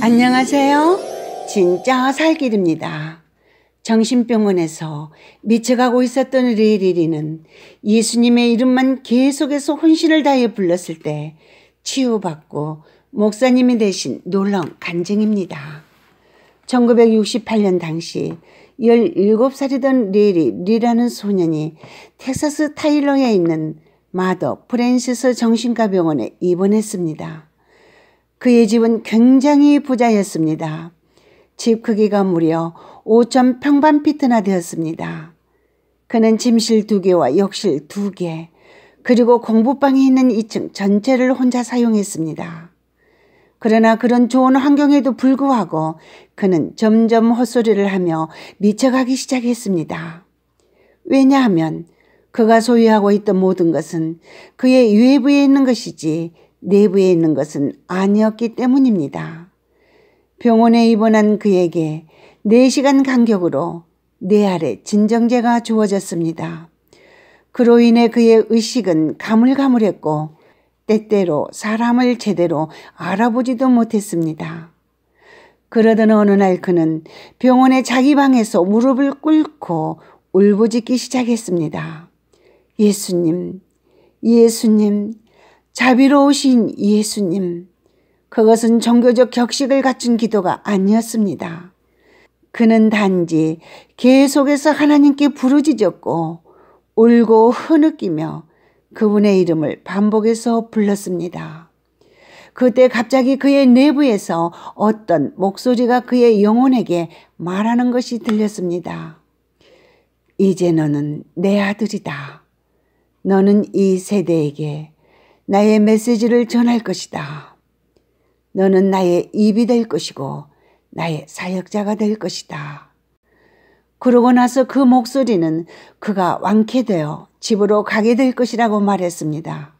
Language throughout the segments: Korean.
안녕하세요. 진짜 살길입니다. 정신병원에서 미쳐가고 있었던 리리리는 예수님의 이름만 계속해서 혼신을 다해 불렀을 때 치유받고 목사님이 되신 놀라운 간증입니다. 1968년 당시 17살이던 레리 리라는 소년이 텍사스 타일러에 있는 마더 프랜시스 정신과 병원에 입원했습니다. 그의 집은 굉장히 부자였습니다. 집 크기가 무려 5천 평방피트나 되었습니다. 그는 침실 두개와 욕실 두 개 그리고 공부방이 있는 2층 전체를 혼자 사용했습니다. 그러나 그런 좋은 환경에도 불구하고 그는 점점 헛소리를 하며 미쳐가기 시작했습니다. 왜냐하면 그가 소유하고 있던 모든 것은 그의 유해부에 있는 것이지 내부에 있는 것은 아니었기 때문입니다. 병원에 입원한 그에게 4시간 간격으로 뇌 아래 진정제가 주어졌습니다. 그로 인해 그의 의식은 가물가물했고 때때로 사람을 제대로 알아보지도 못했습니다. 그러던 어느 날 그는 병원의 자기 방에서 무릎을 꿇고 울부짖기 시작했습니다. 예수님, 예수님, 자비로우신 예수님, 그것은 종교적 격식을 갖춘 기도가 아니었습니다. 그는 단지 계속해서 하나님께 부르짖었고 울고 흐느끼며 그분의 이름을 반복해서 불렀습니다. 그때 갑자기 그의 내부에서 어떤 목소리가 그의 영혼에게 말하는 것이 들렸습니다. 이제 너는 내 아들이다. 너는 이 세대에게 나의 메시지를 전할 것이다. 너는 나의 입이 될 것이고 나의 사역자가 될 것이다. 그러고 나서 그 목소리는 그가 완쾌되어 집으로 가게 될 것이라고 말했습니다.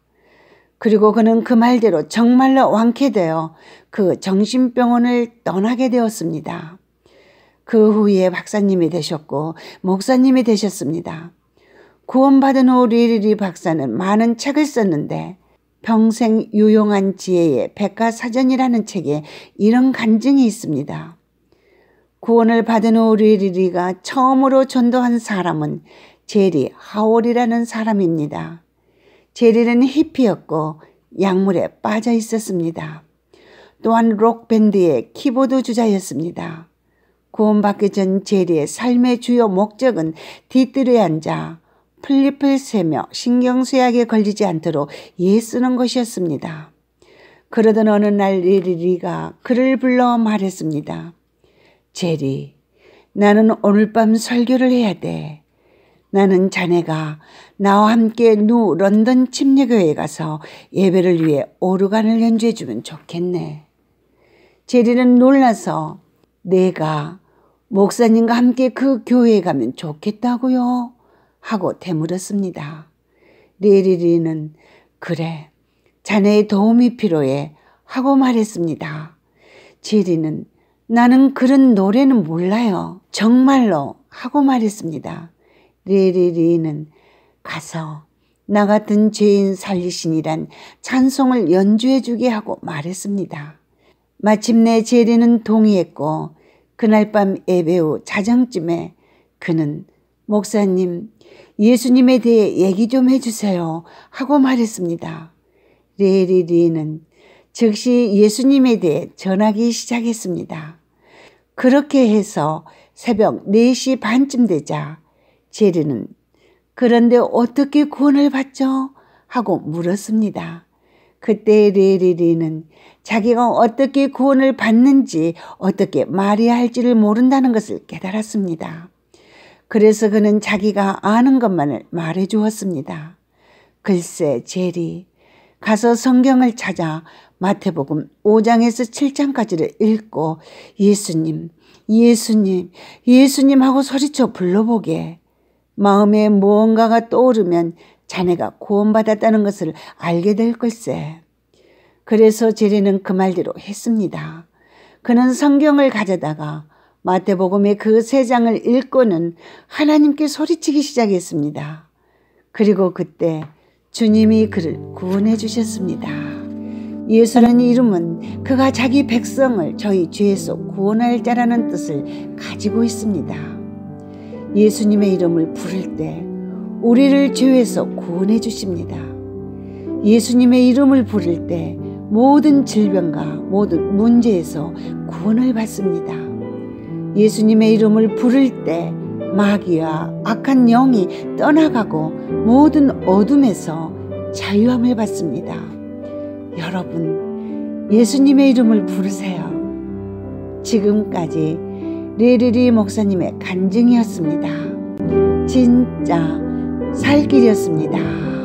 그리고 그는 그 말대로 정말로 완쾌되어그 정신병원을 떠나게 되었습니다. 그 후에 박사님이 되셨고 목사님이 되셨습니다. 구원받은 후 리리리 박사는 많은 책을 썼는데 평생 유용한 지혜의 백과사전이라는 책에 이런 간증이 있습니다. 구원을 받은 오리리가 리 처음으로 전도한 사람은 제리 하올이라는 사람입니다. 제리는 히피였고 약물에 빠져 있었습니다. 또한 록밴드의 키보드 주자였습니다. 구원받기 전 제리의 삶의 주요 목적은 뒤뜰에 앉아 플립을 세며 신경쇠약에 걸리지 않도록 예쓰는 것이었습니다. 그러던 어느 날 리리리가 그를 불러 말했습니다. 제리, 나는 오늘 밤 설교를 해야 돼. 나는 자네가 나와 함께 누 런던 침례교회에 가서 예배를 위해 오르간을 연주해주면 좋겠네. 제리는 놀라서 내가 목사님과 함께 그 교회에 가면 좋겠다고요. 하고 되물었습니다. 리리리는 그래 자네의 도움이 필요해 하고 말했습니다. 지리는 나는 그런 노래는 몰라요. 정말로 하고 말했습니다. 리리리는 가서 나 같은 죄인 살리신이란 찬송을 연주해주게 하고 말했습니다. 마침내 제리는 동의했고 그날 밤 예배 후 자정쯤에 그는 목사님, 예수님에 대해 얘기 좀 해주세요. 하고 말했습니다. 레리리는 즉시 예수님에 대해 전하기 시작했습니다. 그렇게 해서 새벽 4시 반쯤 되자 제리는 그런데 어떻게 구원을 받죠? 하고 물었습니다. 그때 레리리는 자기가 어떻게 구원을 받는지 어떻게 말해야 할지를 모른다는 것을 깨달았습니다. 그래서 그는 자기가 아는 것만을 말해 주었습니다. 글쎄 제리 가서 성경을 찾아 마태복음 5장에서 7장까지를 읽고 예수님 예수님 예수님 하고 소리쳐 불러보게 마음에 무언가가 떠오르면 자네가 구원받았다는 것을 알게 될 걸세. 그래서 제리는 그 말대로 했습니다. 그는 성경을 가져다가 마태복음의 그 세 장을 읽고는 하나님께 소리치기 시작했습니다. 그리고 그때 주님이 그를 구원해 주셨습니다. 예수라는 이름은 그가 자기 백성을 저희 죄에서 구원할 자라는 뜻을 가지고 있습니다. 예수님의 이름을 부를 때 우리를 죄에서 구원해 주십니다. 예수님의 이름을 부를 때 모든 질병과 모든 문제에서 구원을 받습니다. 예수님의 이름을 부를 때 마귀와 악한 영이 떠나가고 모든 어둠에서 자유함을 받습니다. 여러분, 예수님의 이름을 부르세요. 지금까지 레르리 목사님의 간증이었습니다. 진짜 살 길이었습니다.